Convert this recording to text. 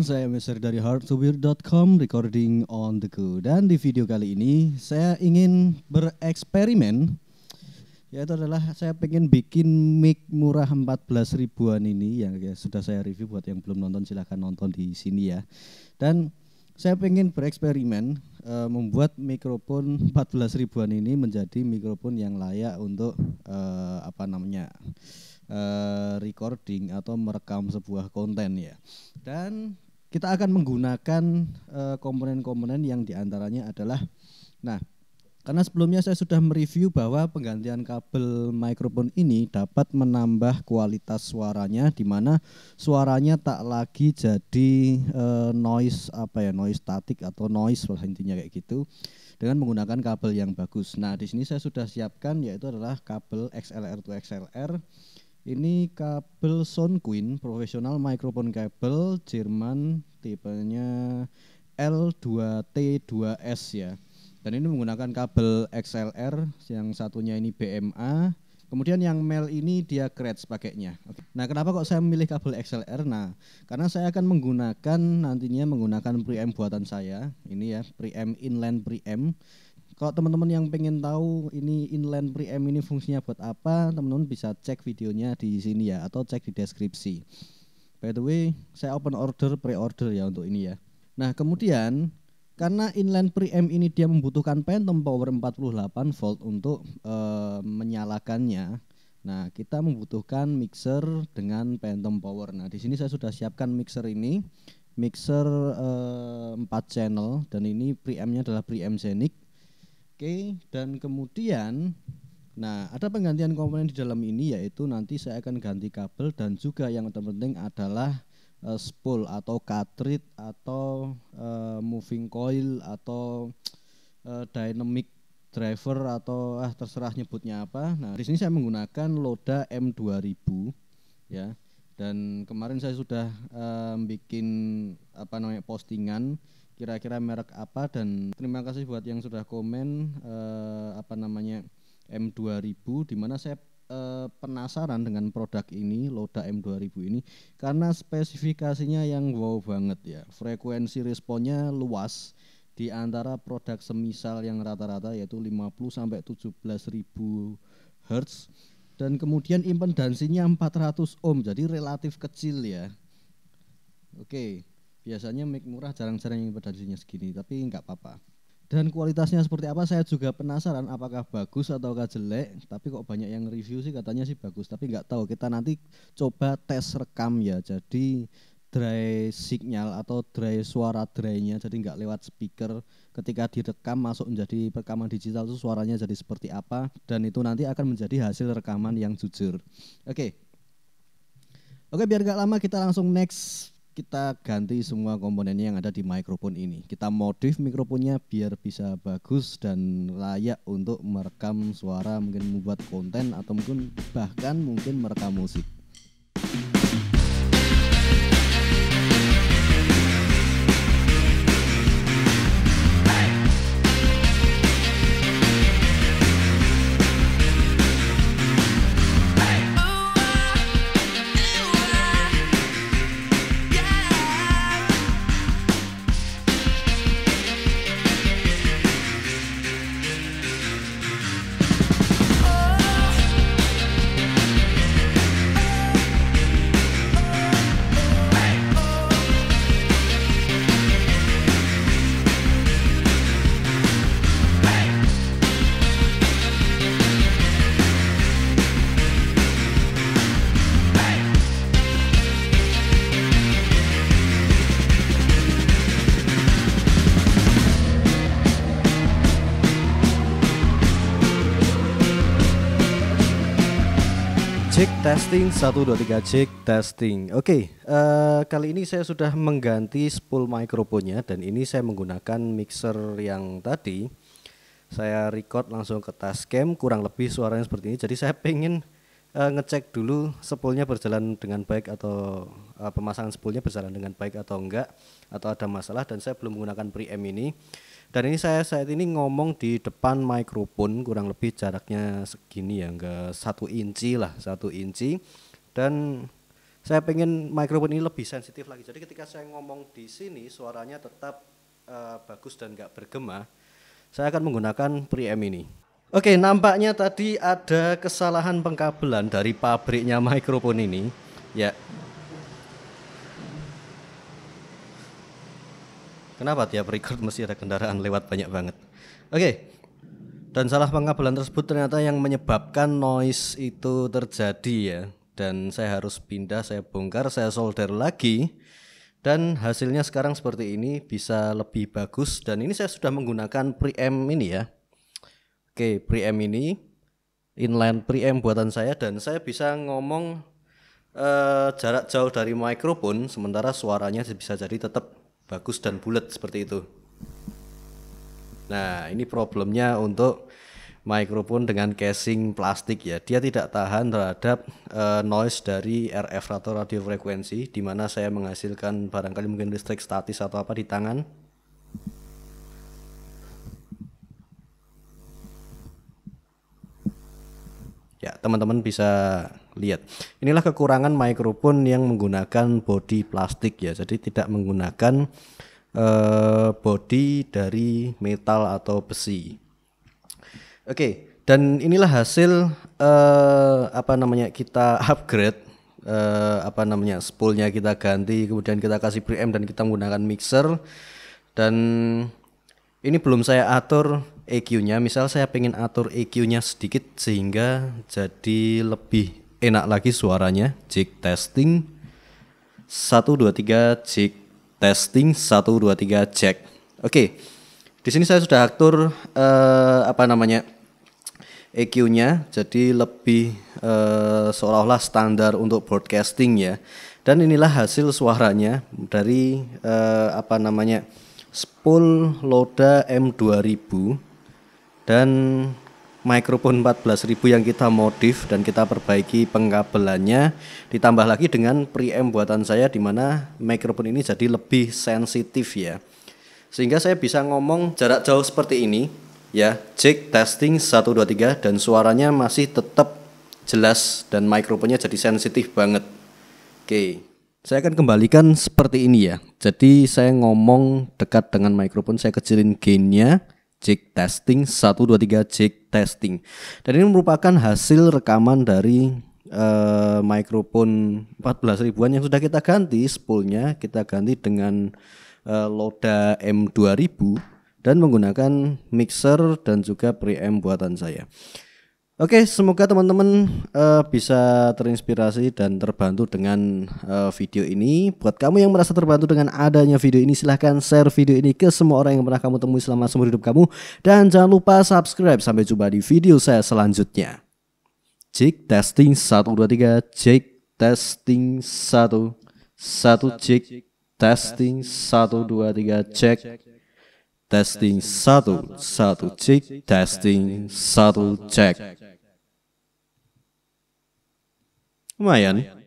saya Mr dari hardtobeard.com recording on the go dan di video kali ini saya ingin bereksperimen yaitu adalah saya ingin bikin mic murah 14 ribuan ini yang ya, sudah saya review buat yang belum nonton silahkan nonton di sini ya dan saya ingin bereksperimen e, membuat mikrofon 14 ribuan ini menjadi mikrofon yang layak untuk e, apa namanya eh, recording atau merekam sebuah konten ya. Dan kita akan menggunakan eh, komponen-komponen yang diantaranya adalah, nah karena sebelumnya saya sudah mereview bahwa penggantian kabel mikrofon ini dapat menambah kualitas suaranya di mana suaranya tak lagi jadi e, noise apa ya noise statik atau noise lah intinya kayak gitu dengan menggunakan kabel yang bagus. Nah, di sini saya sudah siapkan yaitu adalah kabel XLR to XLR ini kabel Sound Queen profesional microphone kabel Jerman tipenya L2T2S ya. Dan ini menggunakan kabel XLR, yang satunya ini BMA, Kemudian yang mel ini dia kretz pakainya. Oke. Nah, kenapa kok saya memilih kabel XLR? Nah, karena saya akan menggunakan nantinya menggunakan preamp buatan saya. Ini ya, preamp inline preamp kalau teman-teman yang pengen tahu ini inline preamp ini fungsinya buat apa, teman-teman bisa cek videonya di sini ya atau cek di deskripsi. By the way, saya open order pre-order ya untuk ini ya. Nah, kemudian karena inline preamp ini dia membutuhkan phantom power 48 volt untuk e, menyalakannya. Nah, kita membutuhkan mixer dengan phantom power. Nah, di sini saya sudah siapkan mixer ini mixer e, eh, 4 channel dan ini preampnya adalah preamp Zenik. Oke, dan kemudian nah ada penggantian komponen di dalam ini yaitu nanti saya akan ganti kabel dan juga yang terpenting adalah uh, spool atau cartridge atau uh, moving coil atau uh, dynamic driver atau ah terserah nyebutnya apa. Nah, di sini saya menggunakan Loda M2000 ya. Dan kemarin saya sudah um, bikin apa namanya postingan kira-kira merek apa dan terima kasih buat yang sudah komen uh, apa namanya M2000 di mana saya uh, penasaran dengan produk ini Loda M2000 ini karena spesifikasinya yang wow banget ya. Frekuensi responnya luas di antara produk semisal yang rata-rata yaitu 50 sampai 17.000 Hz dan kemudian impedansinya 400 ohm jadi relatif kecil ya oke biasanya mic murah jarang-jarang impedansinya segini tapi nggak apa-apa dan kualitasnya seperti apa saya juga penasaran apakah bagus ataukah jelek tapi kok banyak yang review sih katanya sih bagus tapi nggak tahu kita nanti coba tes rekam ya jadi dry signal atau dry suara drynya, jadi nggak lewat speaker ketika direkam masuk menjadi rekaman digital itu suaranya jadi seperti apa dan itu nanti akan menjadi hasil rekaman yang jujur. Oke. Okay. Oke, okay, biar gak lama kita langsung next kita ganti semua komponennya yang ada di mikrofon ini. Kita modif mikrofonnya biar bisa bagus dan layak untuk merekam suara, mungkin membuat konten atau mungkin bahkan mungkin merekam musik. Cek testing 1 2 3 cek testing. Oke, okay, uh, eh, kali ini saya sudah mengganti spool mikrofonnya dan ini saya menggunakan mixer yang tadi. Saya record langsung ke Tascam kurang lebih suaranya seperti ini. Jadi saya pengen Eh, ngecek dulu sepulnya berjalan dengan baik atau uh, pemasangan sepulnya berjalan dengan baik atau enggak atau ada masalah dan saya belum menggunakan preamp ini dan ini saya saat ini ngomong di depan mikrofon kurang lebih jaraknya segini ya enggak satu inci lah satu inci dan saya pengen mikrofon ini lebih sensitif lagi jadi ketika saya ngomong di sini suaranya tetap uh, bagus dan enggak bergema saya akan menggunakan preamp ini Oke, nampaknya tadi ada kesalahan pengkabelan dari pabriknya mikrofon ini. Ya. Kenapa tiap record mesti ada kendaraan lewat banyak banget? Oke. Dan salah pengkabelan tersebut ternyata yang menyebabkan noise itu terjadi ya. Dan saya harus pindah, saya bongkar, saya solder lagi. Dan hasilnya sekarang seperti ini bisa lebih bagus dan ini saya sudah menggunakan preamp ini ya Oke, preamp ini inline preamp buatan saya dan saya bisa ngomong uh, jarak jauh dari mikrofon sementara suaranya bisa jadi tetap bagus dan bulat seperti itu. Nah, ini problemnya untuk mikrofon dengan casing plastik ya. Dia tidak tahan terhadap uh, noise dari RF atau radio frekuensi di mana saya menghasilkan barangkali mungkin listrik statis atau apa di tangan. Ya, teman-teman bisa lihat. Inilah kekurangan mikrofon yang menggunakan body plastik ya. Jadi tidak menggunakan uh, eh, body dari metal atau besi. Oke, dan inilah hasil uh, apa namanya kita upgrade uh, apa namanya spoolnya kita ganti, kemudian kita kasih preamp dan kita menggunakan mixer dan ini belum saya atur EQ-nya. Misal saya pengen atur EQ-nya sedikit sehingga jadi lebih enak lagi suaranya. Jig testing tiga, jig testing tiga, jack. Oke. Okay. Di sini saya sudah atur eh, apa namanya? EQ-nya jadi lebih eh, seolah-olah standar untuk broadcasting ya. Dan inilah hasil suaranya dari eh, apa namanya? spool Loda M2000 dan microphone 14000 yang kita modif dan kita perbaiki pengkabelannya ditambah lagi dengan preamp buatan saya di mana mikrofon ini jadi lebih sensitif ya. Sehingga saya bisa ngomong jarak jauh seperti ini ya. Cek testing 1 2 3 dan suaranya masih tetap jelas dan mikrofonnya jadi sensitif banget. Oke. Saya akan kembalikan seperti ini ya. Jadi saya ngomong dekat dengan mikrofon, saya kecilin gainnya cek testing 123 cek testing. Dan ini merupakan hasil rekaman dari uh, eh, microphone 14 ribuan yang sudah kita ganti spoolnya kita ganti dengan uh, Loda M2000 dan menggunakan mixer dan juga preamp buatan saya. Oke, semoga teman-teman uh, bisa terinspirasi dan terbantu dengan uh, video ini. Buat kamu yang merasa terbantu dengan adanya video ini, silahkan share video ini ke semua orang yang pernah kamu temui selama seumur hidup kamu. Dan jangan lupa subscribe. Sampai jumpa di video saya selanjutnya. Cek testing 1, 2, 3. Cek testing 1. 1 cek testing 1, 2, 3. Cek testing 1. 1 cek testing 1 cek. Uma é, né?